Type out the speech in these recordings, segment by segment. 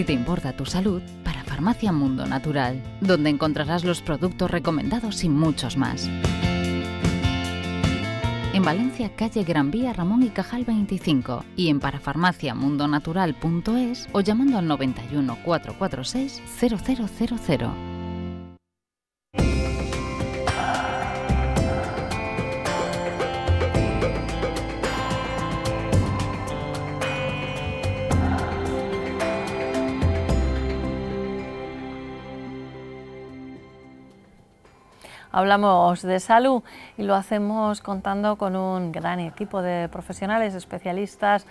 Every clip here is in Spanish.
Si te importa tu salud, para Farmacia Mundo Natural, donde encontrarás los productos recomendados y muchos más. En Valencia, calle Gran Vía Ramón y Cajal 25 y en parafarmaciamundonatural.es o llamando al 91 446 0000. Hablamos de salud y lo hacemos contando con un gran equipo de profesionales, especialistas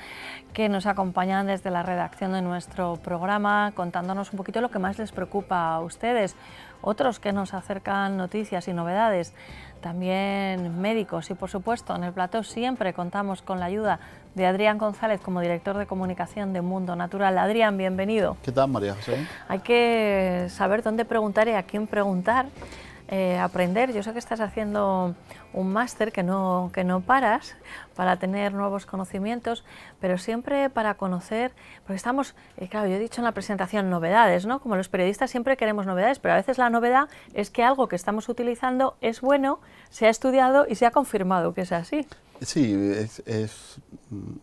que nos acompañan desde la redacción de nuestro programa, contándonos un poquito lo que más les preocupa a ustedes, otros que nos acercan noticias y novedades, también médicos y por supuesto en el plató siempre contamos con la ayuda de Adrián González como director de comunicación de Mundo Natural. Adrián, bienvenido. ¿Qué tal María José? Hay que saber dónde preguntar y a quién preguntar eh, aprender. Yo sé que estás haciendo un máster que no, que no paras para tener nuevos conocimientos, pero siempre para conocer, porque estamos, eh, claro, yo he dicho en la presentación novedades, ¿no? Como los periodistas siempre queremos novedades, pero a veces la novedad es que algo que estamos utilizando es bueno, se ha estudiado y se ha confirmado que es así. Sí, es, es mm,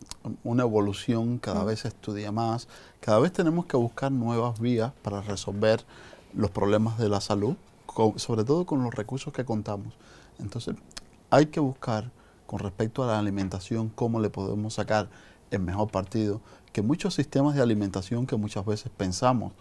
una evolución, cada mm. vez se estudia más, cada vez tenemos que buscar nuevas vías para resolver los problemas de la salud sobre todo con los recursos que contamos. Entonces, hay que buscar con respecto a la alimentación cómo le podemos sacar el mejor partido, que muchos sistemas de alimentación que muchas veces pensamos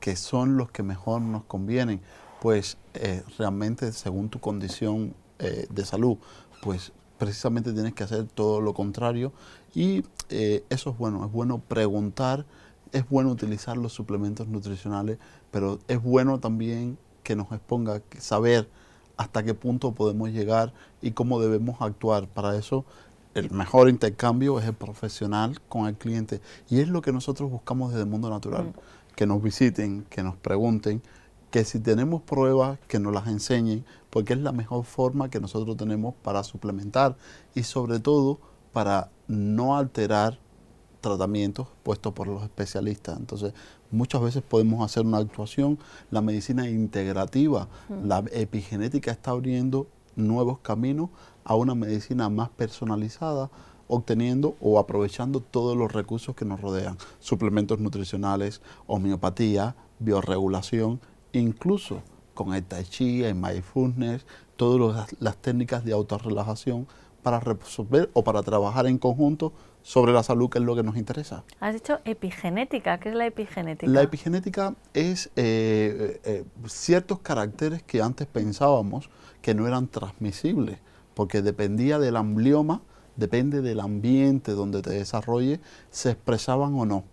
que son los que mejor nos convienen, pues eh, realmente según tu condición eh, de salud, pues precisamente tienes que hacer todo lo contrario y eh, eso es bueno, es bueno preguntar, es bueno utilizar los suplementos nutricionales, pero es bueno también que nos exponga, saber hasta qué punto podemos llegar y cómo debemos actuar. Para eso el mejor intercambio es el profesional con el cliente y es lo que nosotros buscamos desde el mundo natural, mm. que nos visiten, que nos pregunten, que si tenemos pruebas, que nos las enseñen, porque es la mejor forma que nosotros tenemos para suplementar y sobre todo para no alterar tratamientos puestos por los especialistas. Entonces, muchas veces podemos hacer una actuación, la medicina integrativa, la epigenética está abriendo nuevos caminos a una medicina más personalizada, obteniendo o aprovechando todos los recursos que nos rodean, suplementos nutricionales, homeopatía, bioregulación, incluso con el tai chi, el mindfulness, todas las técnicas de autorrelajación para resolver o para trabajar en conjunto sobre la salud, que es lo que nos interesa. Has dicho epigenética. ¿Qué es la epigenética? La epigenética es eh, eh, eh, ciertos caracteres que antes pensábamos que no eran transmisibles, porque dependía del amblioma, depende del ambiente donde te desarrolle, se expresaban o no.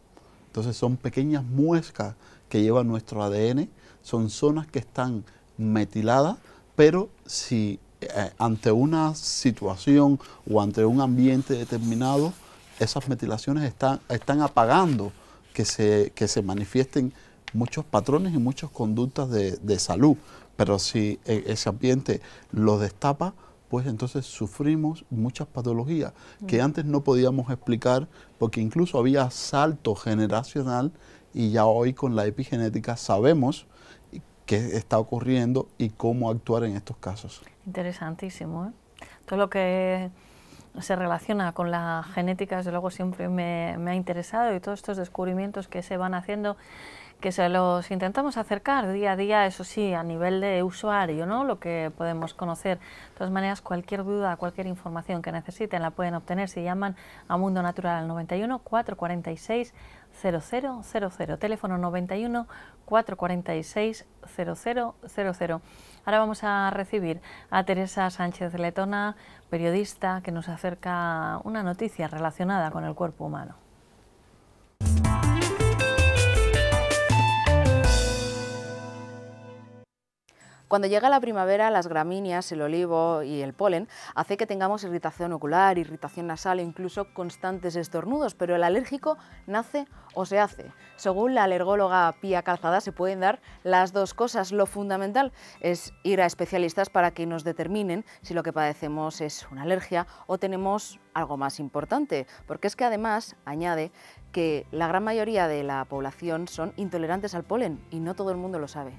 Entonces son pequeñas muescas que lleva nuestro ADN, son zonas que están metiladas, pero si ante una situación o ante un ambiente determinado esas metilaciones están, apagando que se, manifiesten muchos patrones y muchas conductas de, salud. Pero si eh, ese ambiente lo destapa, pues entonces sufrimos muchas patologías que mm. antes no podíamos explicar porque incluso había salto generacional y ya hoy con la epigenética sabemos qué está ocurriendo y cómo actuar en estos casos. Interesantísimo. ¿eh? Todo lo que se relaciona con la genética, desde luego siempre me, ha interesado y todos estos descubrimientos que se van haciendo que se los intentamos acercar día a día, eso sí, a nivel de usuario, ¿no? lo que podemos conocer. De todas maneras, cualquier duda, cualquier información que necesiten la pueden obtener si llaman a Mundo Natural 91 446 0000, teléfono 91 446 0000. Ahora vamos a recibir a Teresa Sánchez Letona, periodista que nos acerca una noticia relacionada con el cuerpo humano. Cuando llega la primavera, las gramíneas, el olivo y el polen hace que tengamos irritación ocular, irritación nasal e incluso constantes estornudos, pero el alérgico nace o se hace. Según la alergóloga Pía Calzada, se pueden dar las dos cosas. Lo fundamental es ir a especialistas para que nos determinen si lo que padecemos es una alergia o tenemos algo más importante, porque es que además, añade, que la gran mayoría de la población son intolerantes al polen y no todo el mundo lo sabe.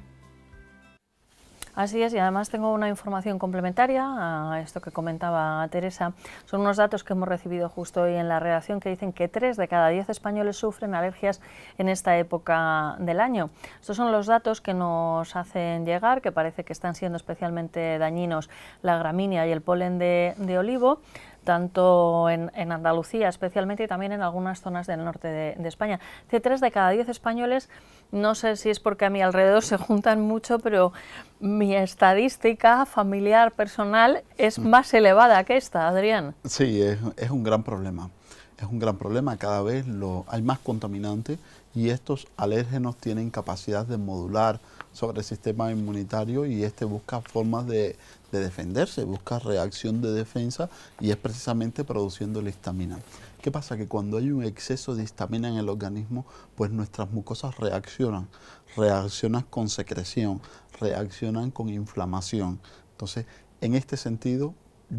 Así es, y además tengo una información complementaria a esto que comentaba Teresa. Son unos datos que hemos recibido justo hoy en la redacción que dicen que 3 de cada 10 españoles sufren alergias en esta época del año. Estos son los datos que nos hacen llegar, que parece que están siendo especialmente dañinos la gramínea y el polen de, de olivo tanto en, Andalucía especialmente y también en algunas zonas del norte de, España. C tres de cada diez españoles, no sé si es porque a mi alrededor se juntan mucho, pero mi estadística familiar personal es mm. más elevada que esta, Adrián. Sí, es, un gran problema. Es un gran problema, cada vez lo, hay más contaminantes y estos alérgenos tienen capacidad de modular sobre el sistema inmunitario y este busca formas de, de defenderse, busca reacción de defensa y es precisamente produciendo la histamina. ¿Qué pasa? Que cuando hay un exceso de histamina en el organismo, pues nuestras mucosas reaccionan, reaccionan con secreción, reaccionan con inflamación. Entonces, en este sentido,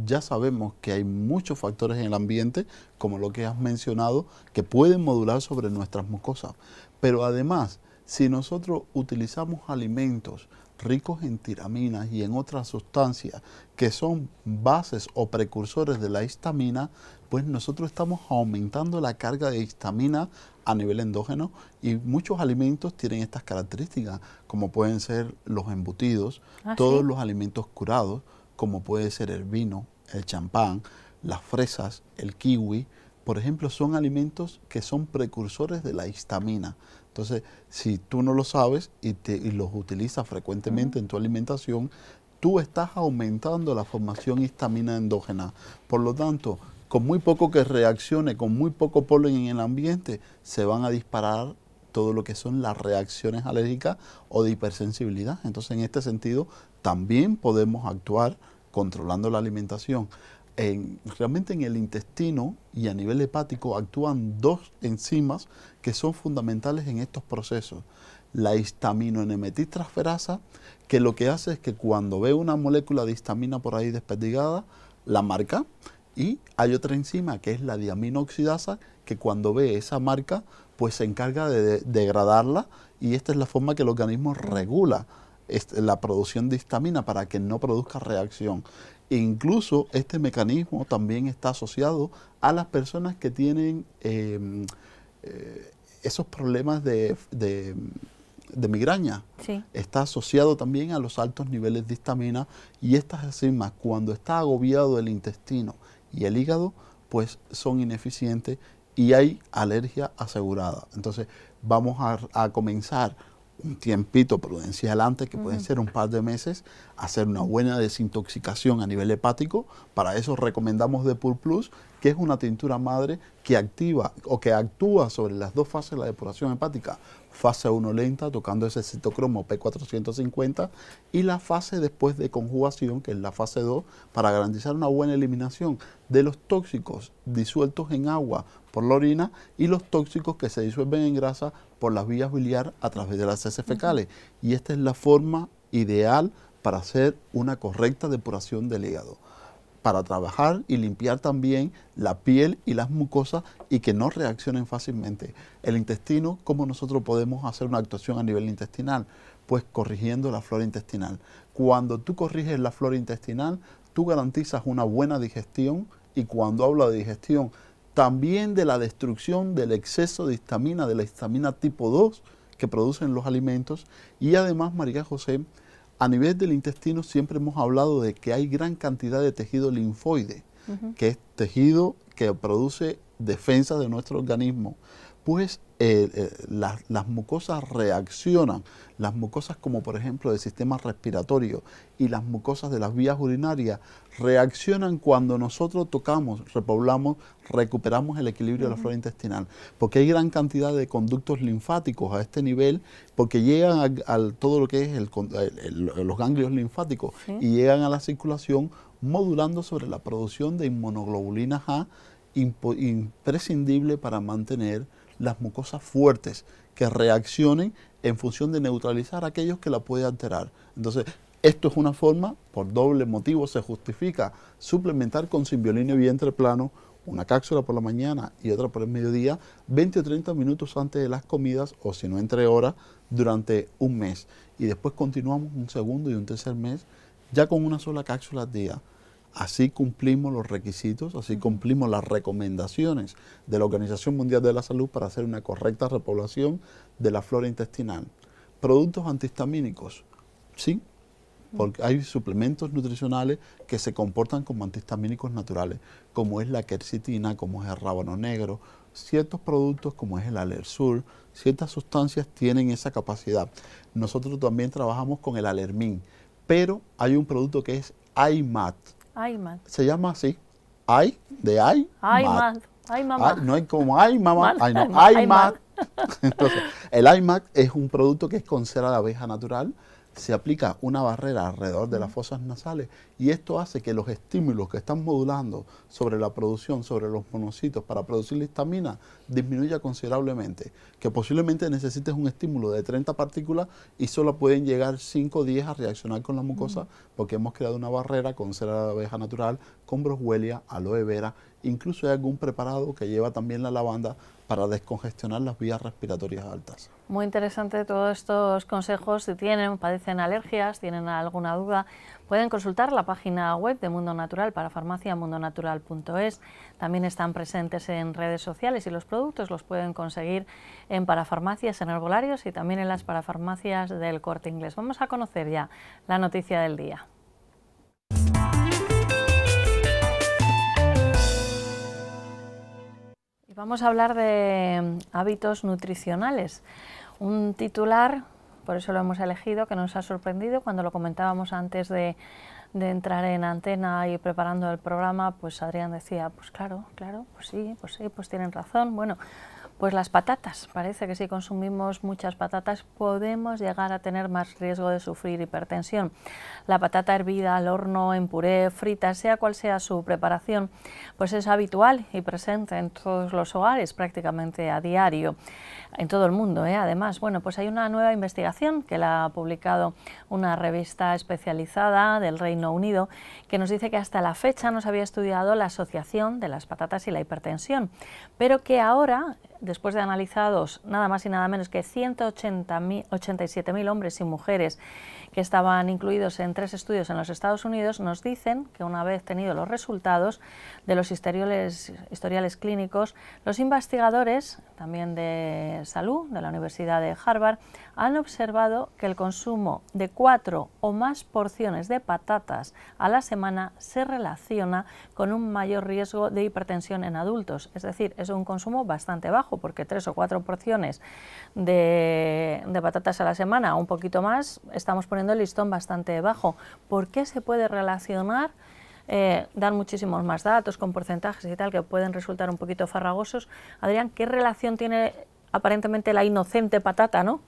ya sabemos que hay muchos factores en el ambiente, como lo que has mencionado, que pueden modular sobre nuestras mucosas. Pero además, si nosotros utilizamos alimentos, ricos en tiraminas y en otras sustancias que son bases o precursores de la histamina, pues nosotros estamos aumentando la carga de histamina a nivel endógeno y muchos alimentos tienen estas características, como pueden ser los embutidos, ah, todos los alimentos curados, como puede ser el vino, el champán, las fresas, el kiwi, por ejemplo, son alimentos que son precursores de la histamina. Entonces, si tú no lo sabes y, los utilizas frecuentemente en tu alimentación, tú estás aumentando la formación histamina endógena. Por lo tanto, con muy poco que reaccione, con muy poco polen en el ambiente, se van a disparar todo lo que son las reacciones alérgicas o de hipersensibilidad. Entonces, en este sentido, también podemos actuar controlando la alimentación realmente en el intestino y a nivel hepático actúan dos enzimas que son fundamentales en estos procesos. La histaminoenemetitrasferasa, que lo que hace es que cuando ve una molécula de histamina por ahí desperdigada, la marca. Y hay otra enzima que es la diaminoxidasa, que cuando ve esa marca, pues se encarga de degradarla y esta es la forma que el organismo regula este, la producción de histamina para que no produzca reacción. E incluso este mecanismo también está asociado a las personas que tienen em, eh, esos problemas de, migraña. Está asociado también a los altos niveles de histamina y estas enzimas, cuando está agobiado el intestino y el hígado, pues son ineficientes y hay alergia asegurada. Entonces vamos a comenzar un tiempito prudencial antes, que pueden ser un par de meses, hacer una buena desintoxicación a nivel hepático. Para eso recomendamos Depur Plus, que es una tintura madre que activa o que actúa sobre las dos fases de la depuración hepática. Fase 1 lenta, tocando ese citocromo P450, y la fase después de conjugación, que es la fase 2, para garantizar una buena eliminación de los tóxicos disueltos en agua por la orina y los tóxicos que se disuelven en grasa por las vías biliar a través de las heces fecales. Y esta es la forma ideal para hacer una correcta depuración del hígado para trabajar y limpiar también la piel y las mucosas y que no reaccionen fácilmente. El intestino, ¿cómo nosotros podemos hacer una actuación a nivel intestinal? Pues corrigiendo la flora intestinal. Cuando tú corriges la flora intestinal, tú garantizas una buena digestión y cuando hablo de digestión, también de la destrucción del exceso de histamina, de la histamina tipo 2 que producen los alimentos y además, María José, a nivel del intestino siempre hemos hablado de que hay gran cantidad de tejido linfoide, que es tejido que produce defensa de nuestro organismo. Pues eh, eh, las, mucosas reaccionan, las mucosas como por ejemplo del sistema respiratorio y las mucosas de las vías urinarias reaccionan cuando nosotros tocamos, repoblamos, recuperamos el equilibrio de la flora intestinal, porque hay gran cantidad de conductos linfáticos a este nivel, porque llegan a todo lo que es los ganglios linfáticos y llegan a la circulación modulando sobre la producción de inmunoglobulina A imprescindible para mantener las mucosas fuertes que reaccionen en función de neutralizar a aquellos que la pueden alterar. Entonces, esto es una forma, por doble motivo se justifica, suplementar con simbiolina y vientre plano una cápsula por la mañana y otra por el mediodía, 20 o 30 minutos antes de las comidas o si no entre horas durante un mes. Y después continuamos un segundo y un tercer mes ya con una sola cápsula al día. Así cumplimos los requisitos, así cumplimos las recomendaciones de la Organización Mundial de la Salud para hacer una correcta repoblación de la flora intestinal. Productos antihistamínicos, sí, porque hay suplementos nutricionales que se comportan como antihistamínicos naturales, como es la quercitina, como es el rábano negro, ciertos productos como es el alerzul, ciertas sustancias tienen esa capacidad. Nosotros también trabajamos con el alermín pero hay un producto que es IMAT, se llama así. Ay, de ay. Ay, mamá. no hay como ay, mamá. Ay, no. Ay, Entonces, el iMac es un producto que es con cera de abeja natural se aplica una barrera alrededor de las fosas nasales y esto hace que los estímulos que están modulando sobre la producción, sobre los monocitos para producir la histamina, disminuya considerablemente. Que posiblemente necesites un estímulo de 30 partículas y solo pueden llegar 5 o 10 a reaccionar con la mucosa porque hemos creado una barrera con cera de abeja natural, con broswellia, aloe vera, incluso hay algún preparado que lleva también la lavanda para descongestionar las vías respiratorias altas. Muy interesante todos estos consejos. Si tienen, padecen alergias, tienen alguna duda, pueden consultar la página web de Mundo Natural para farmacia mundonatural.es. También están presentes en redes sociales y los productos los pueden conseguir en parafarmacias, en herbolarios y también en las parafarmacias del corte inglés. Vamos a conocer ya la noticia del día. vamos a hablar de mm, hábitos nutricionales. Un titular, por eso lo hemos elegido, que nos ha sorprendido cuando lo comentábamos antes de, de entrar en antena y preparando el programa, pues Adrián decía, pues claro, claro, pues sí, pues sí, pues tienen razón. Bueno, pues las patatas. Parece que si consumimos muchas patatas podemos llegar a tener más riesgo de sufrir hipertensión. La patata hervida al horno, en puré, frita, sea cual sea su preparación, pues es habitual y presente en todos los hogares prácticamente a diario, en todo el mundo. ¿eh? Además, bueno, pues hay una nueva investigación que la ha publicado una revista especializada del Reino Unido que nos dice que hasta la fecha no se había estudiado la asociación de las patatas y la hipertensión, pero que ahora después de analizados nada más y nada menos que 187.000 hombres y mujeres que estaban incluidos en tres estudios en los Estados Unidos, nos dicen que una vez tenido los resultados de los historiales, clínicos, los investigadores, también de salud, de la Universidad de Harvard, han observado que el consumo de cuatro o más porciones de patatas a la semana se relaciona con un mayor riesgo de hipertensión en adultos. Es decir, es un consumo bastante bajo, porque tres o cuatro porciones de, de patatas a la semana, un poquito más, estamos poniendo el listón bastante bajo. ¿Por qué se puede relacionar? Eh, dar muchísimos más datos con porcentajes y tal que pueden resultar un poquito farragosos. Adrián, ¿qué relación tiene aparentemente la inocente patata, ¿no?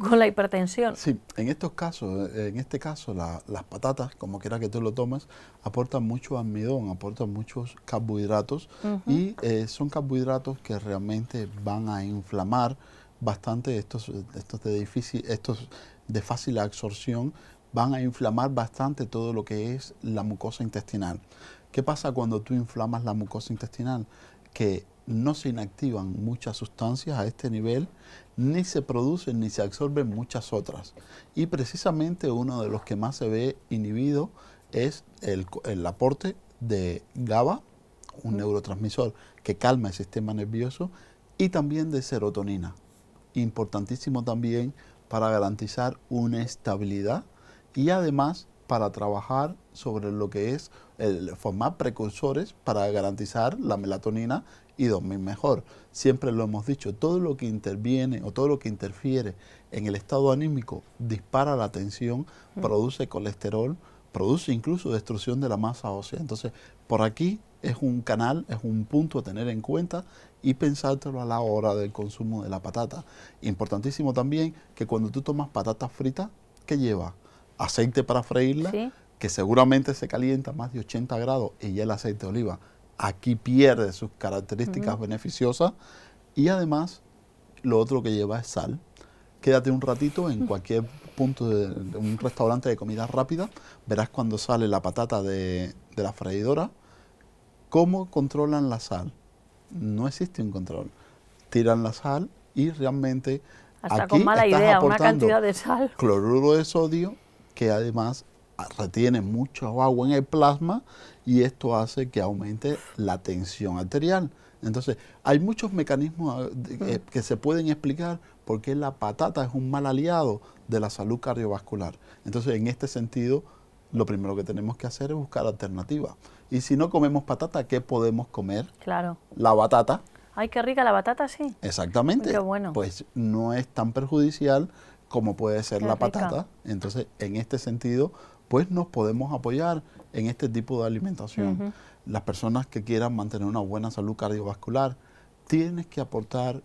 Con la hipertensión. Sí, en estos casos, eh, en este caso, las patatas, como quiera que tú lo tomes, aportan mucho almidón, aportan muchos carbohidratos y eh, son carbohidratos que realmente van a inflamar bastante estos, estos de estos de fácil absorción van a inflamar bastante todo lo que es la mucosa intestinal. ¿Qué pasa cuando tú inflamas la mucosa intestinal? Que no se inactivan muchas sustancias a este nivel, ni se producen ni se absorben muchas otras. Y precisamente uno de los que más se ve inhibido es el, aporte de GABA, un neurotransmisor que calma el sistema nervioso, y también de serotonina. Importantísimo también para garantizar una estabilidad y además para trabajar sobre lo que es el formar precursores para garantizar la melatonina y dormir mejor. Siempre lo hemos dicho, todo lo que interviene o todo lo que interfiere en el estado anímico dispara la tensión, mm. produce colesterol, produce incluso destrucción de la masa ósea. Entonces, por aquí es un canal, es un punto a tener en cuenta y pensártelo a la hora del consumo de la patata. Importantísimo también que cuando tú tomas patatas fritas, ¿qué lleva? Aceite para freírla, que seguramente se calienta más de 80 grados, y ya el aceite de oliva aquí pierde sus características beneficiosas y además lo otro que lleva es sal. Quédate un ratito en cualquier punto de, un restaurante de comida rápida, verás cuando sale la patata de, de la freidora, cómo controlan la sal no existe un control. Tiran la sal y realmente Hasta con mala idea, una cantidad de sal. cloruro de sodio que además retiene mucho agua en el plasma y esto hace que aumente la tensión arterial. Entonces, hay muchos mecanismos eh, mm. que se pueden explicar por qué la patata es un mal aliado de la salud cardiovascular. Entonces, en este sentido, lo primero que tenemos que hacer es buscar alternativas. Y si no comemos patata, ¿qué podemos comer? Claro. La batata. Ay, qué rica la batata, sí. Exactamente. bueno. Pues no es tan perjudicial como puede ser la patata. Entonces, en este sentido, pues nos podemos apoyar en este tipo de alimentación. Las personas que quieran mantener una buena salud cardiovascular, tienes que aportar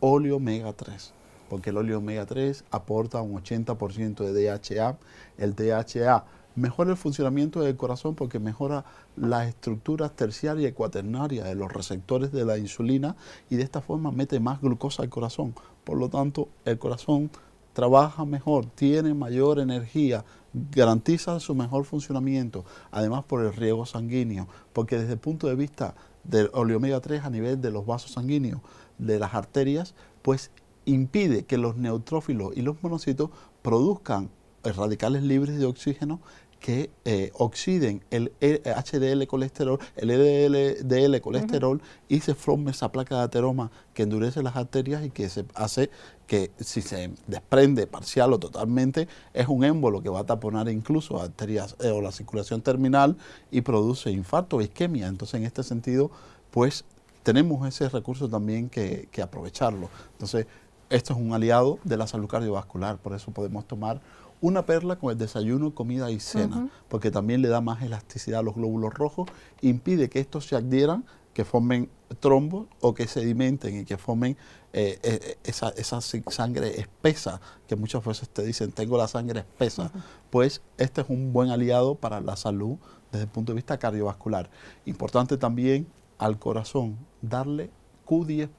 óleo omega 3, porque el óleo omega 3 aporta un 80% de DHA. El DHA mejora el funcionamiento del corazón porque mejora las estructuras terciarias y cuaternarias de los receptores de la insulina y de esta forma mete más glucosa al corazón. Por lo tanto, el corazón trabaja mejor, tiene mayor energía, garantiza su mejor funcionamiento, además por el riego sanguíneo, porque desde el punto de vista del oleomega 3 a nivel de los vasos sanguíneos, de las arterias, pues impide que los neutrófilos y los monocitos produzcan eh, radicales libres de oxígeno que eh, oxiden el HDL colesterol, el LDL e colesterol y se forma esa placa de ateroma que endurece las arterias y que se hace que si se desprende parcial o totalmente es un émbolo que va a taponar incluso arterias eh, o la circulación terminal y produce infarto o isquemia. Entonces en este sentido pues tenemos ese recurso también que, que aprovecharlo. Entonces esto es un aliado de la salud cardiovascular, por eso podemos tomar una perla con el desayuno, comida y cena, porque también le da más elasticidad a los glóbulos rojos, impide que estos se adhieran, que formen trombos o que sedimenten y que formen eh, eh, eh, esa, sangre espesa, que muchas veces te dicen, tengo la sangre espesa, pues este es un buen aliado para la salud desde el punto de vista cardiovascular. Importante también al corazón darle Q10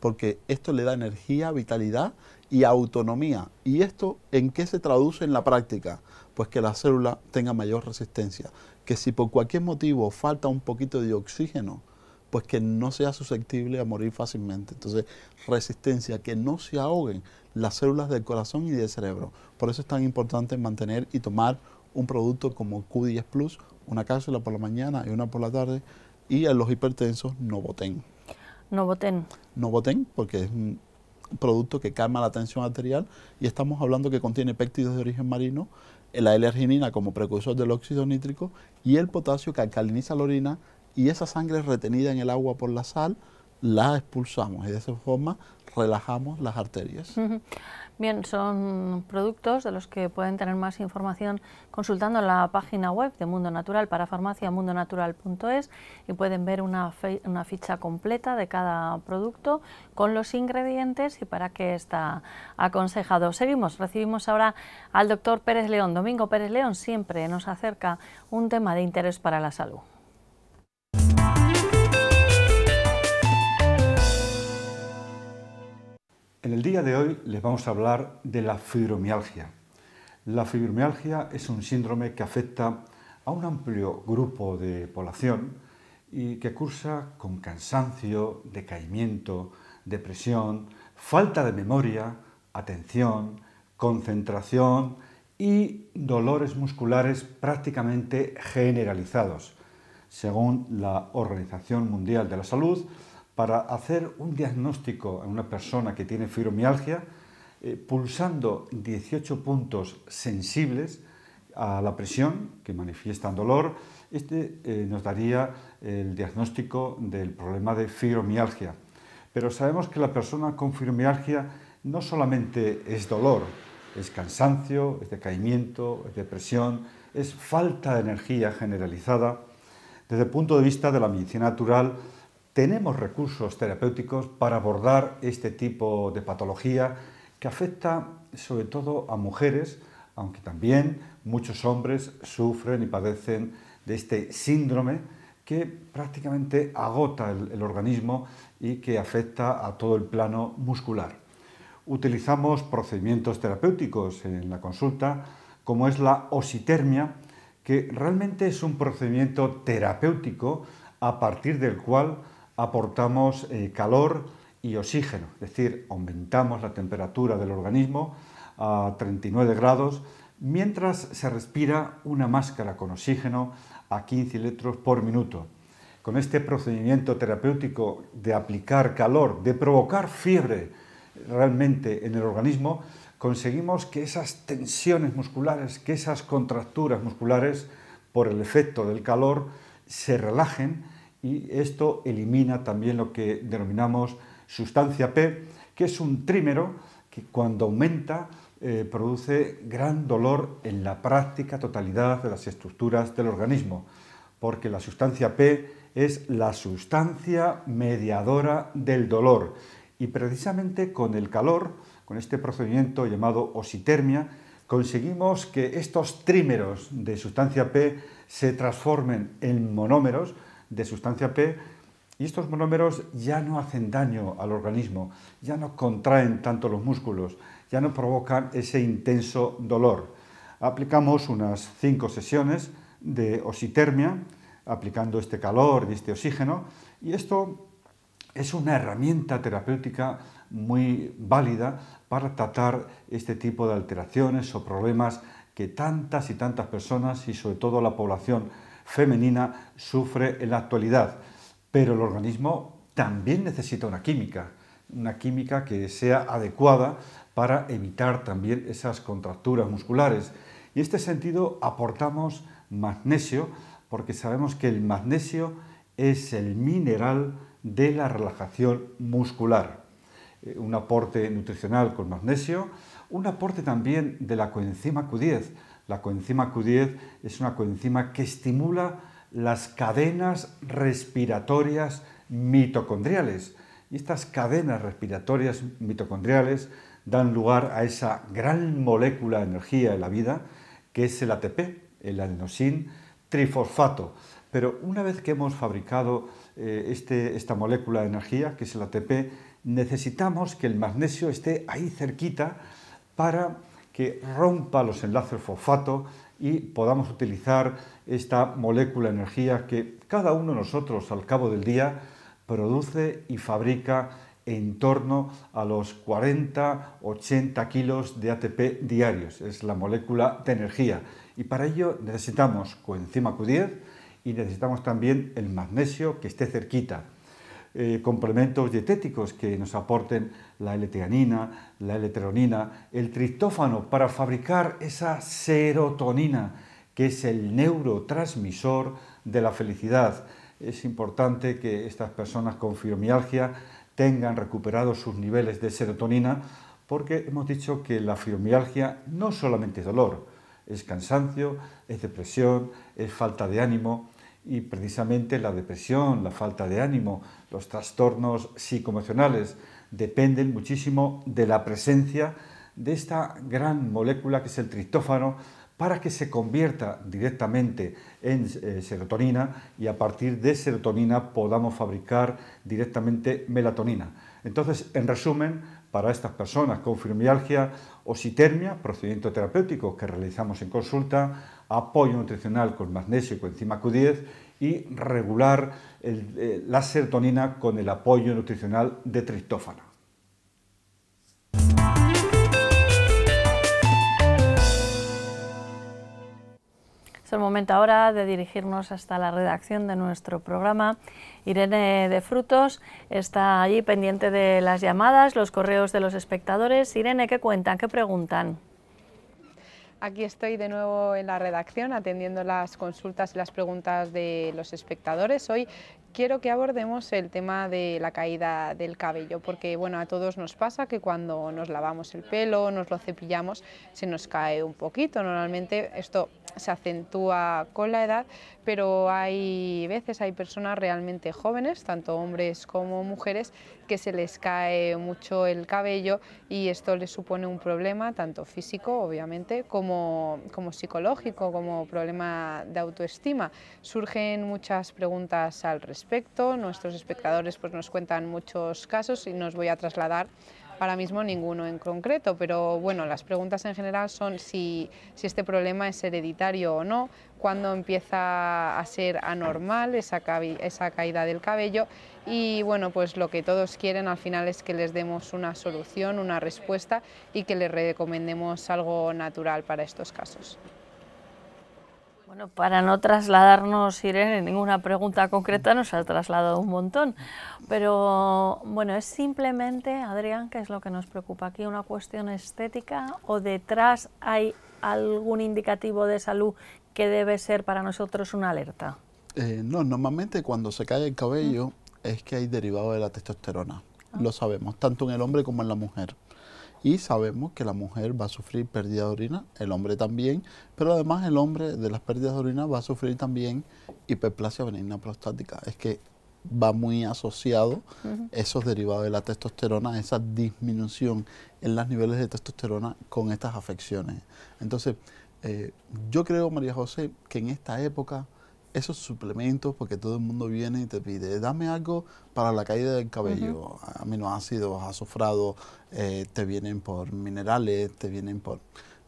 porque esto le da energía, vitalidad y autonomía. ¿Y esto en qué se traduce en la práctica? Pues que la célula tenga mayor resistencia, que si por cualquier motivo falta un poquito de oxígeno, pues que no sea susceptible a morir fácilmente. Entonces, resistencia, que no se ahoguen las células del corazón y del cerebro. Por eso es tan importante mantener y tomar un producto como Q10 Plus, una cápsula por la mañana y una por la tarde, y a los hipertensos no boten. No voten. porque es un producto que calma la tensión arterial y estamos hablando que contiene péptidos de origen marino, la L-arginina como precursor del óxido nítrico y el potasio que alcaliniza la orina y esa sangre retenida en el agua por la sal la expulsamos y de esa forma relajamos las arterias. Bien, son productos de los que pueden tener más información consultando la página web de Mundo Natural para farmacia mundonatural.es y pueden ver una, una, ficha completa de cada producto con los ingredientes y para qué está aconsejado. Seguimos, recibimos ahora al doctor Pérez León. Domingo Pérez León siempre nos acerca un tema de interés para la salud. En el día de hoy les vamos a hablar de la fibromialgia. La fibromialgia es un síndrome que afecta a un amplio grupo de población y que cursa con cansancio, decaimiento, depresión, falta de memoria, atención, concentración y dolores musculares prácticamente generalizados. Según la Organización Mundial de la Salud, para hacer un diagnóstico a una persona que tiene fibromialgia eh, pulsando 18 puntos sensibles a la presión que manifiestan dolor. Este eh, nos daría el diagnóstico del problema de fibromialgia. Pero sabemos que la persona con fibromialgia no solamente es dolor, es cansancio, es decaimiento, es depresión, es falta de energía generalizada. Desde el punto de vista de la medicina natural, tenemos recursos terapéuticos para abordar este tipo de patología que afecta sobre todo a mujeres, aunque también muchos hombres sufren y padecen de este síndrome que prácticamente agota el, organismo y que afecta a todo el plano muscular. Utilizamos procedimientos terapéuticos en la consulta, como es la ositermia, que realmente es un procedimiento terapéutico a partir del cual aportamos eh, calor y oxígeno, es decir, aumentamos la temperatura del organismo a 39 grados mientras se respira una máscara con oxígeno a 15 litros por minuto. Con este procedimiento terapéutico de aplicar calor, de provocar fiebre realmente en el organismo, conseguimos que esas tensiones musculares, que esas contracturas musculares, por el efecto del calor, se relajen y esto elimina también lo que denominamos sustancia P, que es un trímero que cuando aumenta eh, produce gran dolor en la práctica totalidad de las estructuras del organismo, porque la sustancia P es la sustancia mediadora del dolor y precisamente con el calor, con este procedimiento llamado ositermia, conseguimos que estos trímeros de sustancia P se transformen en monómeros, de sustancia P y estos monómeros ya no hacen daño al organismo, ya no contraen tanto los músculos, ya no provocan ese intenso dolor. Aplicamos unas cinco sesiones de ositermia, aplicando este calor y este oxígeno, y esto es una herramienta terapéutica muy válida para tratar este tipo de alteraciones o problemas que tantas y tantas personas y sobre todo la población femenina sufre en la actualidad. Pero el organismo también necesita una química, una química que sea adecuada para evitar también esas contracturas musculares. Y en este sentido aportamos magnesio, porque sabemos que el magnesio es el mineral de la relajación muscular. Eh, un aporte nutricional con magnesio, un aporte también de la coenzima Q10, la coenzima Q10 es una coenzima que estimula las cadenas respiratorias mitocondriales. Y estas cadenas respiratorias mitocondriales dan lugar a esa gran molécula de energía de la vida que es el ATP, el adenosin trifosfato. Pero una vez que hemos fabricado eh, este, esta molécula de energía, que es el ATP, necesitamos que el magnesio esté ahí cerquita para que rompa los enlaces fosfato y podamos utilizar esta molécula de energía que cada uno de nosotros al cabo del día produce y fabrica en torno a los 40-80 kilos de ATP diarios. Es la molécula de energía. Y para ello necesitamos coenzima Q10 y necesitamos también el magnesio que esté cerquita. Eh, complementos dietéticos que nos aporten la l la l el tristófano para fabricar esa serotonina, que es el neurotransmisor de la felicidad. Es importante que estas personas con fibromialgia tengan recuperados sus niveles de serotonina, porque hemos dicho que la fibromialgia no solamente es dolor, es cansancio, es depresión, es falta de ánimo, y precisamente la depresión, la falta de ánimo, los trastornos psicoemocionales dependen muchísimo de la presencia de esta gran molécula que es el tristófano para que se convierta directamente en eh, serotonina y a partir de serotonina podamos fabricar directamente melatonina. Entonces, en resumen, para estas personas con fibromialgia, ositermia, procedimiento terapéutico que realizamos en consulta, apoyo nutricional con magnesio y coenzima Q10 y regular eh, la serotonina con el apoyo nutricional de tristófano. Es el momento ahora de dirigirnos hasta la redacción de nuestro programa. Irene de Frutos está allí pendiente de las llamadas, los correos de los espectadores. Irene, ¿qué cuentan? ¿Qué preguntan? Aquí estoy de nuevo en la redacción atendiendo las consultas y las preguntas de los espectadores. Hoy quiero que abordemos el tema de la caída del cabello, porque bueno, a todos nos pasa que cuando nos lavamos el pelo, nos lo cepillamos, se nos cae un poquito. Normalmente esto se acentúa con la edad, pero hay veces, hay personas realmente jóvenes, tanto hombres como mujeres, que se les cae mucho el cabello y esto les supone un problema, tanto físico, obviamente, como, como psicológico, como problema de autoestima. Surgen muchas preguntas al respecto, nuestros espectadores pues, nos cuentan muchos casos y nos voy a trasladar Ahora mismo ninguno en concreto, pero bueno, las preguntas en general son si, este problema es hereditario o no, cuándo empieza a ser anormal esa, esa caída del cabello y bueno, pues lo que todos quieren al final es que les demos una solución, una respuesta y que les recomendemos algo natural para estos casos para no trasladarnos, Irene, ninguna pregunta concreta nos ha trasladado un montón. Pero bueno, es simplemente, Adrián, que es lo que nos preocupa aquí, una cuestión estética o detrás hay algún indicativo de salud que debe ser para nosotros una alerta. Eh, no, normalmente cuando se cae el cabello mm. es que hay derivado de la testosterona. Ah. Lo sabemos, tanto en el hombre como en la mujer y sabemos que la mujer va a sufrir pérdida de orina, el hombre también, pero además el hombre de las pérdidas de orina va a sufrir también hiperplasia benigna prostática. Es que va muy asociado esos derivados de la testosterona, esa disminución en los niveles de testosterona con estas afecciones. Entonces, eh, yo creo, María José, que en esta época esos suplementos, porque todo el mundo viene y te pide, dame algo para la caída del cabello, aminoácidos, azufrado, eh, te vienen por minerales, te vienen por...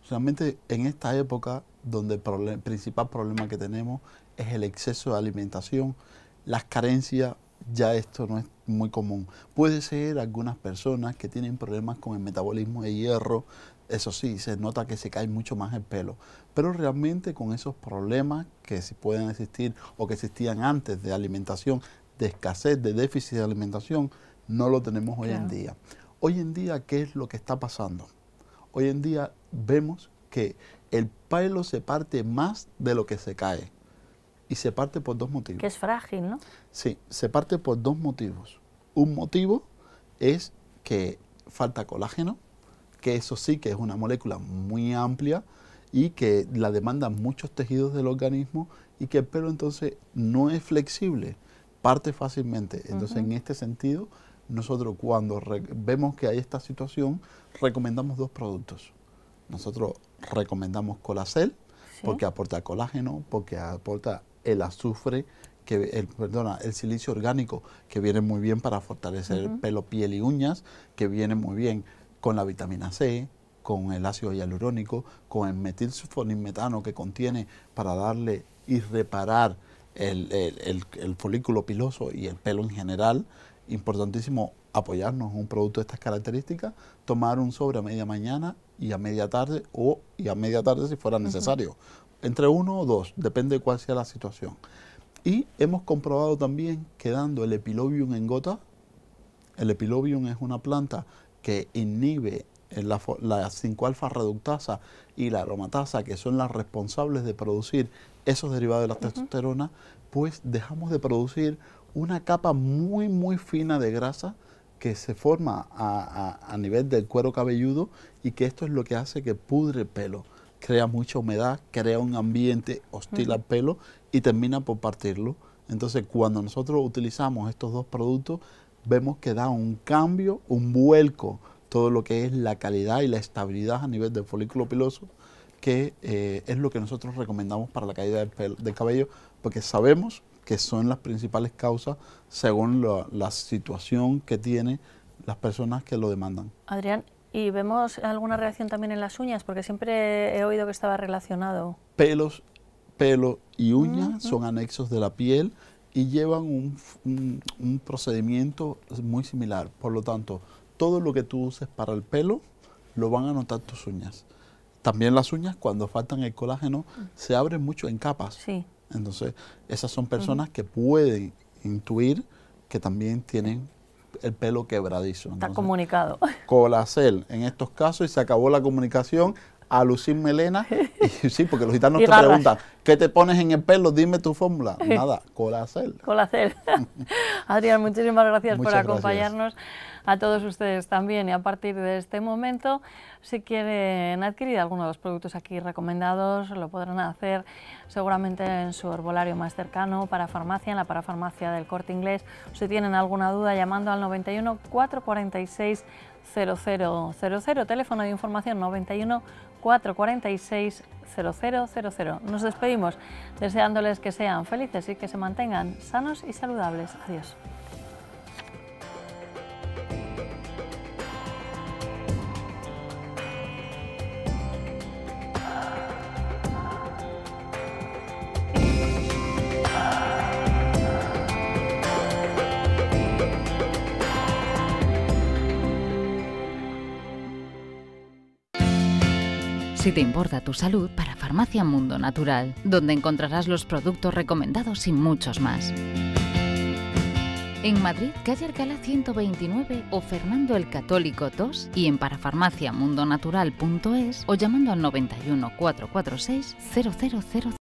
Realmente en esta época donde el principal problema que tenemos es el exceso de alimentación, las carencias, ya esto no es muy común. Puede ser algunas personas que tienen problemas con el metabolismo de hierro, eso sí, se nota que se cae mucho más el pelo, pero realmente con esos problemas que si pueden existir o que existían antes de alimentación, de escasez, de déficit de alimentación, no lo tenemos hoy en día. Hoy en día, ¿qué es lo que está pasando? Hoy en día vemos que el pelo se parte más de lo que se cae. Y se parte por dos motivos. Que es frágil, ¿no? Sí, se parte por dos motivos. Un motivo es que falta colágeno, que eso sí que es una molécula muy amplia, y que la demanda muchos tejidos del organismo y que el pelo entonces no es flexible, parte fácilmente. Entonces, en este sentido, nosotros cuando vemos que hay esta situación, recomendamos dos productos. Nosotros recomendamos Colacel, porque aporta colágeno, porque aporta el azufre, que perdona, el silicio orgánico, que viene muy bien para fortalecer el pelo, piel y uñas, que viene muy bien con la vitamina C, con el ácido hialurónico, con el metilsulfonimetano que contiene para darle y reparar el, folículo piloso y el pelo en general. Importantísimo apoyarnos en un producto de estas características, tomar un sobre a media mañana y a media tarde o y a media tarde si fuera necesario. Entre uno o dos, depende de cuál sea la situación. Y hemos comprobado también que dando el epilobium en gota, el epilobium es una planta que inhibe la, la 5-alfa reductasa y la aromatasa, que son las responsables de producir esos derivados de la testosterona, pues dejamos de producir una capa muy, muy fina de grasa que se forma a, nivel del cuero cabelludo y que esto es lo que hace que pudre el pelo, crea mucha humedad, crea un ambiente hostil al pelo y termina por partirlo. Entonces, cuando nosotros utilizamos estos dos productos, vemos que da un cambio, un vuelco todo lo que es la calidad y la estabilidad a nivel del folículo piloso, que eh, es lo que nosotros recomendamos para la caída del, cabello, porque sabemos que son las principales causas según la, situación que tienen las personas que lo demandan. Adrián, ¿y vemos alguna reacción también en las uñas? Porque siempre he oído que estaba relacionado. Pelos, pelo y uñas son anexos de la piel y llevan un procedimiento muy similar. Por lo tanto, todo lo que tú uses para el pelo lo van a notar tus uñas. También las uñas, cuando faltan el colágeno, se abren mucho en capas. Sí. Entonces, esas son personas que pueden intuir que también tienen el pelo quebradizo. Está comunicado. Colacel, en estos casos, y se acabó la comunicación, a lucir melena. sí, porque los gitanos te preguntan, ¿qué te pones en el pelo? Dime tu fórmula. Nada, colacel. Colacel. Adrián, muchísimas gracias por acompañarnos a todos ustedes también. Y a partir de este momento, si quieren adquirir alguno de los productos aquí recomendados, lo podrán hacer seguramente en su herbolario más cercano, para farmacia, en la parafarmacia del Corte Inglés. Si tienen alguna duda, llamando al 91 446 0000, teléfono de información 91 446 0000. Nos despedimos deseándoles que sean felices y que se mantengan sanos y saludables. Adiós. Si te importa tu salud, para Farmacia Mundo Natural, donde encontrarás los productos recomendados y muchos más. En Madrid, calle Alcalá 129 o Fernando el Católico 2 y en parafarmaciamundonatural.es o llamando al 91 446 000.